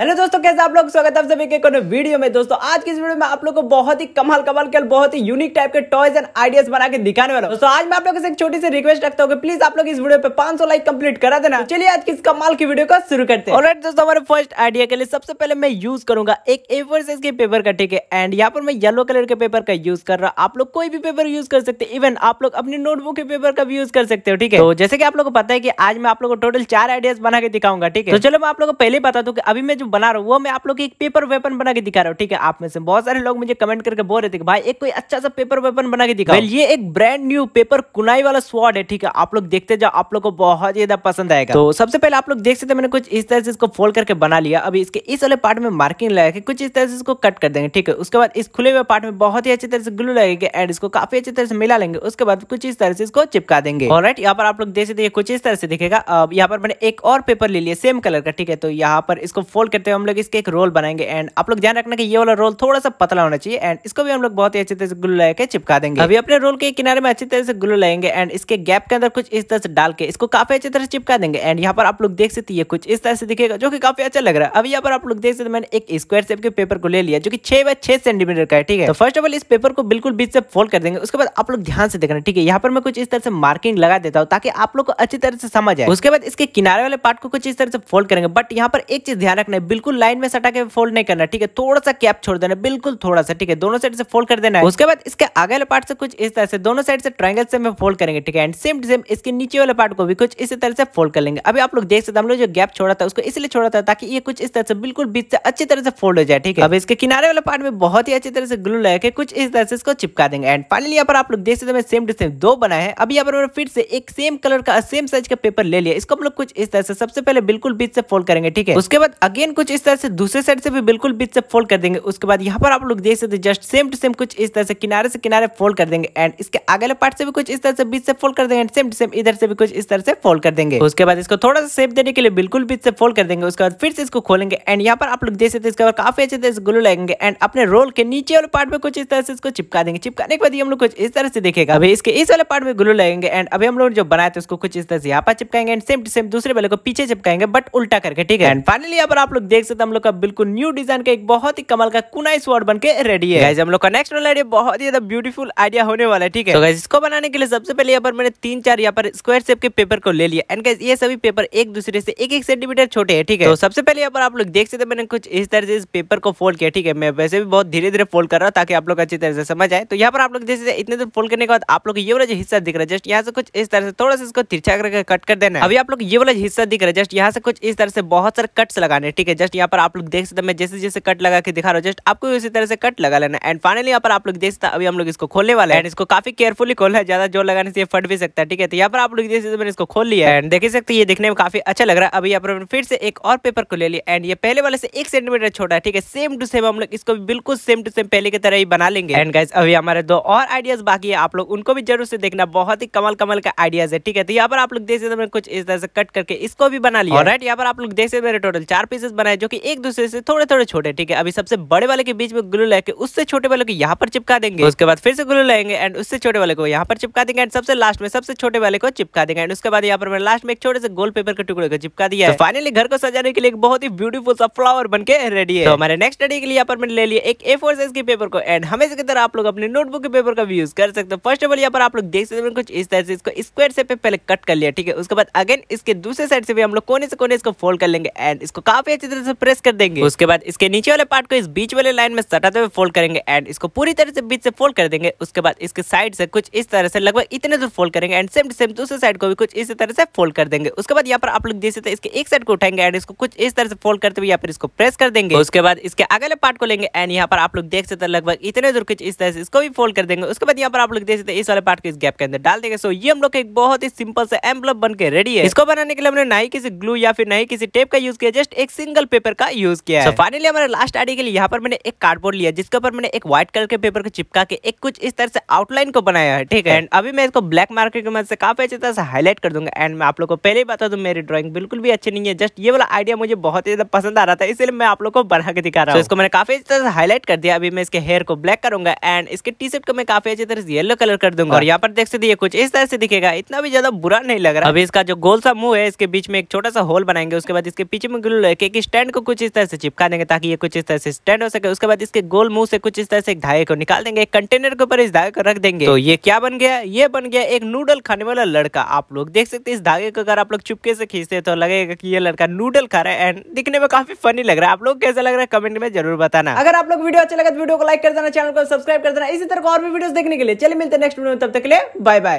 Hello दोस्तों कैसे आप लोग स्वागत है आप सभी के एक वीडियो में दोस्तों आज की इस वीडियो में आप लोगों को बहुत ही कमाल कमाल के बहुत ही यूनिक टाइप के टॉयज एंड आइडियाज बना के दिखाने वाला दोस्तों आज मैं आप लोगों से एक छोटी सी रिक्वेस्ट रखता हूँ प्लीज आप लोग इस वीडियो पे 500 लाइक कंप्लीट करा देना तो चलिए आज की इस कमाल की वीडियो को शुरू करते हैं right, दोस्तों हमारे फर्स्ट आइडिया के लिए सबसे पहले मैं यूज करूंगा एक ए साइज के पेपर का ठीक है एंड यहाँ पर मैं येलो कलर के पेपर का यूज कर रहा हूँ आप लोग कोई भी पेपर यूज कर सकते हैं इवन आप लोग अपनी नोटबुक के पेपर का भी यूज कर सकते हो ठीक है तो जैसे कि आप लोग को पता है की आज मैं आप लोग को टोटल चार आइडियाज बना के दिखाऊंगा ठीक है तो चलो मैं आप लोग को पहले बता दू की अभी मैं जो बना रहा हूँ वो मैं आप लोग की एक पेपर वेपन बना के दिखा रहा हूँ ठीक है आप में से बहुत सारे लोग मुझे कमेंट करके बोल रहे थे भाई एक कोई अच्छा सा पेपर वेपन बना के दिखा ये एक ब्रांड न्यू पेपर कुनाई वाला स्वाड है ठीक है आप लोग देखते जाओ आप लोग को बहुत ज्यादा पसंद आएगा तो सबसे पहले आप लोग देख सकते मैंने कुछ इस तरह से इसको फोल्ड करके बना लिया अभी इसके इस वाले पार्ट में मार्किंग लगा के कुछ इस तरह से इसको कट कर देंगे ठीक है उसके बाद इस खुले हुए पार्ट में बहुत ही अच्छी तरह से ग्लू लगेगा एंड इसको काफी अच्छी तरह से मिला लेंगे उसके बाद कुछ इस तरह से इसको चिपका देंगे और राइट यहाँ पर आप लोग देख सकते कुछ इस तरह से दिखेगा यहाँ पर मैंने एक और पेपर ले लिया सेम कलर का ठीक है तो यहाँ पर इसको फोल्ड करते हुए हम लोग इसके एक रोल बनाएंगे एंड आप लोग ध्यान रखना कि ये वाला रोल थोड़ा सा पतला होना चाहिए एंड इसको भी हम लोग बहुत ही अच्छी तरह से ग्लू लगा के चिपका देंगे अभी अपने रोल के किनारे में अच्छी तरह से ग्लू लगेंगे एंड इसके गैप के अंदर कुछ इस तरह से डाल के इसको काफी अच्छी तरह से चिपका देंगे एंड यहाँ पर आप लोग देख सकते कुछ इस तरह से दिखेगा जो की काफी अच्छा लग रहा है अभी यहाँ पर आप लोग देख सकते मैंने एक स्क्वायर शेप के पेपर को ले लिया जो कि छह बाय छह सेंटीमीटर का है ठीक है तो फर्स्ट ऑफ ऑल इस पेपर को बिल्कुल बीच से फोल्ड कर देंगे उसके बाद आप लोग ध्यान से देखना ठीक है यहाँ पर मैं कुछ इस तरह से मार्किंग लगा देता हूँ ताकि आप लोग को अच्छी तरह से समझ आए उसके बाद इसके किनारे वाले पार्ट को कुछ इस तरह से फोल्ड करेंगे बट यहाँ पर एक चीज ध्यान रखना है बिल्कुल लाइन में सटा के फोल्ड नहीं करना ठीक है थोड़ा सा कैप छोड़ देना बिल्कुल थोड़ा सा ठीक है दोनों साइड से फोल्ड कर देना है उसके बाद इसके आगे वाले पार्ट से कुछ इस तरह से दोनों साइड से ट्राइंगल से फोल्ड करेंगे ठीक है एंड सेम सेम इसके नीचे वाले पार्ट को भी कुछ इसी तरह से फोल्ड कर लेंगे अभी आप लोग देख सकते हम लोग जो गैप छोड़ा था उसको इसलिए छोड़ा था ताकि ये कुछ इस तरह से बिल्कुल बीच से अच्छी तरह से फोल्ड हो जाए ठीक है अब इसके किनारे वाले पार्ट में बहुत ही अच्छी तरह से ग्लू लगा के कुछ इस तरह से इसको चिपका देंगे एंड फाइनली यहाँ पर आप लोग देख सकते हैं सेम टू सेम दो बना है अभी यहाँ पर फिर से एक सेम कलर का सेम साइज का पेपर ले लिया इसको हम लोग कुछ इस तरह से सबसे पहले बिल्कुल बीच से फोल्ड करेंगे ठीक है उसके बाद अगेन अगेन कुछ इस तरह से दूसरे साइड से भी बिल्कुल बीच से फोल्ड कर देंगे उसके बाद यहाँ पर आप लोग देख सकते जस्ट सेम टू सेम कुछ इस तरह से किनारे से किनारे फोल्ड कर देंगे एंड इसके अगले पार्ट से भी कुछ इस तरह से बीच से फोल्ड कर देंगे सेम टू सेम इधर से भी कुछ इस तरह से फोल्ड कर देंगे उसके बाद इसको थोड़ा सा सेप देने के लिए बिल्कुल बीच से फोल्ड कर देंगे उसके बाद फिर से इसको खोलेंगे एंड यहाँ पर आप लोग देख सकते इसके बाद काफी अच्छे तरह से ग्लू लगेंगे एंड अपने रोल के नीचे वाले पार्ट में कुछ इस तरह से इसको चिपका देंगे चिपकाने के बाद हम लोग कुछ इस तरह से देखेगा अभी इसके इस वाले पार्ट में ग्लू लगेंगे एंड अभी हम लोग जो बनाए थे उसको कुछ इस तरह से यहाँ पर चिपकाएंगे एंड सेम टू सेम दूसरे वाले को पीछे चिपकाएंगे बट उल्टा करके ठीक है एंड फाइनली यहाँ पर आप लोग लोग देख सकते हम लोग का बिल्कुल न्यू डिजाइन का एक बहुत ही कमल का कुनाई स्वर्ड बन के रेडी है हम लोग का नेक्स्ट वाला आइडिया बहुत ही ज्यादा ब्यूटीफुल आइडिया होने वाला है ठीक है तो इसको बनाने के लिए सबसे पहले यहाँ पर मैंने तीन चार यहाँ पर स्क्वायर शेप के पेपर को ले लिया एंड ये सभी पेपर एक दूसरे से एक एक सेंटीमीटर छोटे है ठीक है तो सबसे पहले यहाँ पर आप लोग देख सकते मैंने कुछ इस तरह से इस पेपर को फोल्ड किया ठीक है मैं वैसे भी बहुत धीरे धीरे फोल्ड कर रहा हूँ ताकि आप लोग अच्छी तरह से समझ आए तो यहाँ पर आप लोग देख सकते इतने दूर फोल्ड करने के बाद आप लोग ये वाला जो हिस्सा दिख रहा है जस्ट यहाँ से कुछ इस तरह से थोड़ा सा इसको तिरछा करके कट कर देना अभी आप लोग ये वाला हिस्सा दिख रहा है जस्ट यहाँ से कुछ इस तरह से बहुत सारे कट्स लगाने ठीक है ठीक है जस्ट यहाँ पर आप लोग देख सकते मैं जैसे जैसे कट लगा के दिखा रहा हूँ जस्ट आपको इसी तरह से कट लगा लेना एंड फाइनली यहाँ पर आप लोग देख सकते अभी हम लोग इसको खोलने वाले हैं इसको काफी केयरफुली खोल है ज्यादा जोर लगाने से फट भी सकता है ठीक है तो यहाँ पर आप लोग देख सकते मैंने इसको खोल लिया एंड देख सकते ये देखने में काफी अच्छा लग रहा है अभी यहाँ पर फिर से एक और पेपर को ले लिया एंड ये पहले वाले से एक सेंटीमीटर छोटा है ठीक है सेम टू सेम हम लोग इसको बिल्कुल सेम टू सेम पहले की तरह ही बना लेंगे एंड गाइज अभी हमारे दो और आइडियाज बाकी है आप लोग उनको भी जरूर से देखना बहुत ही कमल कमल का आइडियाज है ठीक है तो यहाँ पर आप लोग देख सकते कुछ इस तरह से कट करके इसको भी बना लिया राइट यहाँ पर आप लोग देख सकते मेरे टोटल चार पीसेस बनाए जो कि एक दूसरे से थोड़े थोड़े छोटे ठीक है अभी सबसे बड़े वाले के बीच में ग्लू लेके उससे छोटे वाले को यहाँ पर चिपका देंगे उसके बाद फिर से ग्लू लेंगे एंड उससे छोटे वाले को यहाँ पर चिपका देंगे एंड सबसे लास्ट में सबसे छोटे वाले को चिपका देंगे एंड उसके बाद यहाँ पर मैंने लास्ट में एक छोटे से गोल पेपर के टुकड़े को चिपका दिया तो है फाइनली घर को सजाने के लिए बहुत ही ब्यूटीफुल सा फ्लावर बन के रेडी है तो हमारे नेक्स्ट डे के लिए यहाँ पर मैंने ले लिया एक ए फोर साइज के पेपर को एंड हमेशा की तरह आप लोग अपने नोटबुक के पेपर का भी यूज कर सकते हो फर्स्ट ऑफ ऑल यहाँ पर आप लोग देख सकते हैं कुछ इस तरह से इसको स्क्वायर से पहले कट कर लिया ठीक है उसके बाद अगेन इसके दूसरे साइड से भी हम लोग कोने से कोने इसको फोल्ड कर लेंगे एंड इसको काफी अच्छे तरह से प्रेस कर देंगे उसके बाद इसके नीचे वाले पार्ट को इस बीच वाले लाइन में सटाते हुए फोल्ड करेंगे एंड इसको पूरी तरह से बीच से फोल्ड कर देंगे उसके बाद इसके साइड से कुछ इस तरह से लगभग इतने दूर फोल्ड करेंगे एंड सेम सेम दूसरे साइड को भी कुछ इसी तरह से फोल्ड कर देंगे उसके बाद यहाँ पर आप लोग देख सकते इसके एक साइड को उठाएंगे एंड इसको कुछ इस तरह से फोल्ड करते हुए यहाँ पर इसको प्रेस कर देंगे उसके बाद इसके अगले पार्ट को लेंगे एंड यहाँ पर आप लोग देख सकते लगभग इतने दूर कुछ इस तरह से इसको भी फोल्ड कर देंगे उसके बाद यहाँ पर आप लोग देख सकते इस वाले पार्ट को इस गैप के अंदर डाल देंगे सो ये हम लोग एक बहुत ही सिंपल से एम्बलम बन के रेडी है इसको बनाने के लिए हमने ना ही किसी ग्लू या फिर ना ही किसी टेप का यूज किया जस्ट एक सिंगल सर्जिकल पेपर का यूज किया है फाइनली हमारे लास्ट आर्टिकल यहाँ पर मैंने एक कार्डबोर्ड लिया जिसके ऊपर मैंने एक व्हाइट कलर के पेपर को चिपका के एक कुछ इस तरह से आउटलाइन को बनाया है ठीक है एंड अभी मैं इसको ब्लैक मार्कर की मदद से काफी अच्छी तरह से हाईलाइट कर दूंगा एंड मैं आप लोग को पहले ही बता दू मेरी ड्रॉइंग बिल्कुल भी अच्छी नहीं है जस्ट ये वाला आइडिया मुझे बहुत ही ज्यादा पसंद आ रहा था इसलिए मैं आप लोग को बढ़ा के दिखा रहा हूँ इसको मैंने काफी अच्छी तरह से हाईलाइट कर दिया अभी मैं इसके हेयर को ब्लैक करूंगा एंड इसके टी शर्ट को मैं काफी अच्छी तरह से येलो कलर कर दूंगा हाँ। और यहाँ पर देख सकते कुछ इस तरह से दिखेगा इतना भी ज्यादा बुरा नहीं लग रहा अभी इसका जो गोल सा मुंह है इसके बीच में एक छोटा सा होल बनाएंगे उसके बाद इसके पीछे में एक स्टैंड को कुछ इस तरह से चिपका देंगे ताकि ये कुछ इस तरह से स्टैंड हो सके उसके बाद इसके गोल मुंह से कुछ इस तरह से एक धागे को निकाल देंगे एक कंटेनर के ऊपर इस धागे को रख देंगे तो ये क्या बन गया ये बन गया एक नूडल खाने वाला लड़का आप लोग देख सकते हैं इस धागे को अगर आप लोग चुपके से खींचते तो लगेगा की ये लड़का नूडल खा रहा है एंड दिखने में काफी फनी लग रहा है आप लोग कैसा लग रहा है कमेंट में जरूर बताना अगर आप लोग वीडियो अच्छा लगा तो वीडियो को लाइक कर देना चैनल को सब्सक्राइब कर देना इसी तरह और भी वीडियो देखने के लिए चले मिलते नेक्स्ट वीडियो में तब तक के लिए बाय बाय